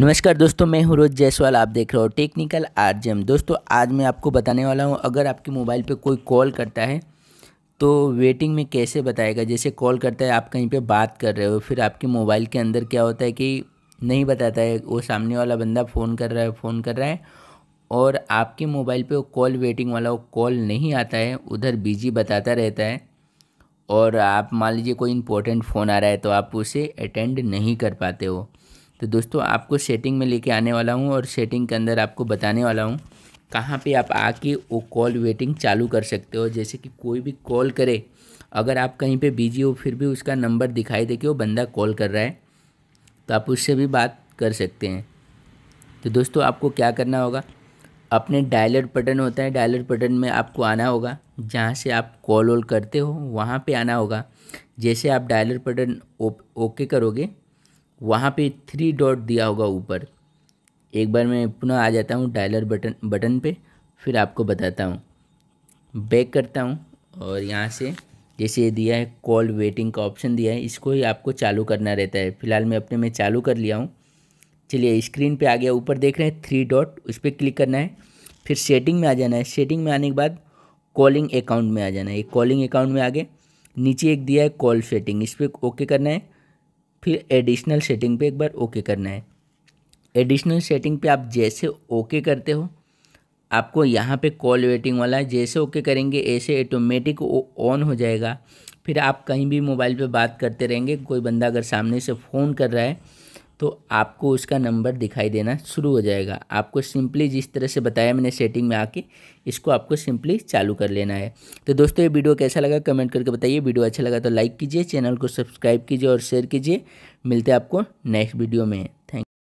नमस्कार दोस्तों मैं हूं रोज जायसवाल आप देख रहे हो टेक्निकल आरजेम दोस्तों आज मैं आपको बताने वाला हूं अगर आपके मोबाइल पे कोई कॉल करता है तो वेटिंग में कैसे बताएगा जैसे कॉल करता है आप कहीं पे बात कर रहे हो फिर आपके मोबाइल के अंदर क्या होता है कि नहीं बताता है वो सामने वाला बंदा फ़ोन कर रहा है फ़ोन कर रहा है और आपके मोबाइल पर कॉल वेटिंग वाला वो कॉल नहीं आता है उधर बिजी बताता रहता है और आप मान लीजिए कोई इंपॉर्टेंट फ़ोन आ रहा है तो आप उसे अटेंड नहीं कर पाते हो तो दोस्तों आपको सेटिंग में लेके आने वाला हूँ और सेटिंग के अंदर आपको बताने वाला हूँ कहाँ पे आप आके वो कॉल वेटिंग चालू कर सकते हो जैसे कि कोई भी कॉल करे अगर आप कहीं पे बिजी हो फिर भी उसका नंबर दिखाई दे कि वो बंदा कॉल कर रहा है तो आप उससे भी बात कर सकते हैं तो दोस्तों आपको क्या करना होगा अपने डायलर बटन होता है डायलर बटन में आपको आना होगा जहाँ से आप कॉल वॉल करते हो वहाँ पर आना होगा जैसे आप डायलर बटन ओके करोगे वहाँ पे थ्री डॉट दिया होगा ऊपर एक बार मैं पुनः आ जाता हूँ डायलर बटन बटन पे फिर आपको बताता हूँ बैक करता हूँ और यहाँ से जैसे ये दिया है कॉल वेटिंग का ऑप्शन दिया है इसको ही आपको चालू करना रहता है फ़िलहाल मैं अपने में चालू कर लिया हूँ चलिए स्क्रीन पे आ गया ऊपर देख रहे हैं थ्री डॉट उस पर क्लिक करना है फिर सेटिंग में आ जाना है सेटिंग में आने के बाद कॉलिंग अकाउंट में आ जाना है कॉलिंग अकाउंट में आगे नीचे एक दिया है कॉल सेटिंग इस पर ओके करना है फिर एडिशनल सेटिंग पे एक बार ओके करना है एडिशनल सेटिंग पे आप जैसे ओके करते हो आपको यहाँ पे कॉल वेटिंग वाला जैसे ओके करेंगे ऐसे ऑटोमेटिक ऑन हो जाएगा फिर आप कहीं भी मोबाइल पे बात करते रहेंगे कोई बंदा अगर सामने से फ़ोन कर रहा है तो आपको उसका नंबर दिखाई देना शुरू हो जाएगा आपको सिंपली जिस तरह से बताया मैंने सेटिंग में आके इसको आपको सिंपली चालू कर लेना है तो दोस्तों ये वीडियो कैसा लगा कमेंट करके बताइए वीडियो अच्छा लगा तो लाइक कीजिए चैनल को सब्सक्राइब कीजिए और शेयर कीजिए मिलते हैं आपको नेक्स्ट वीडियो में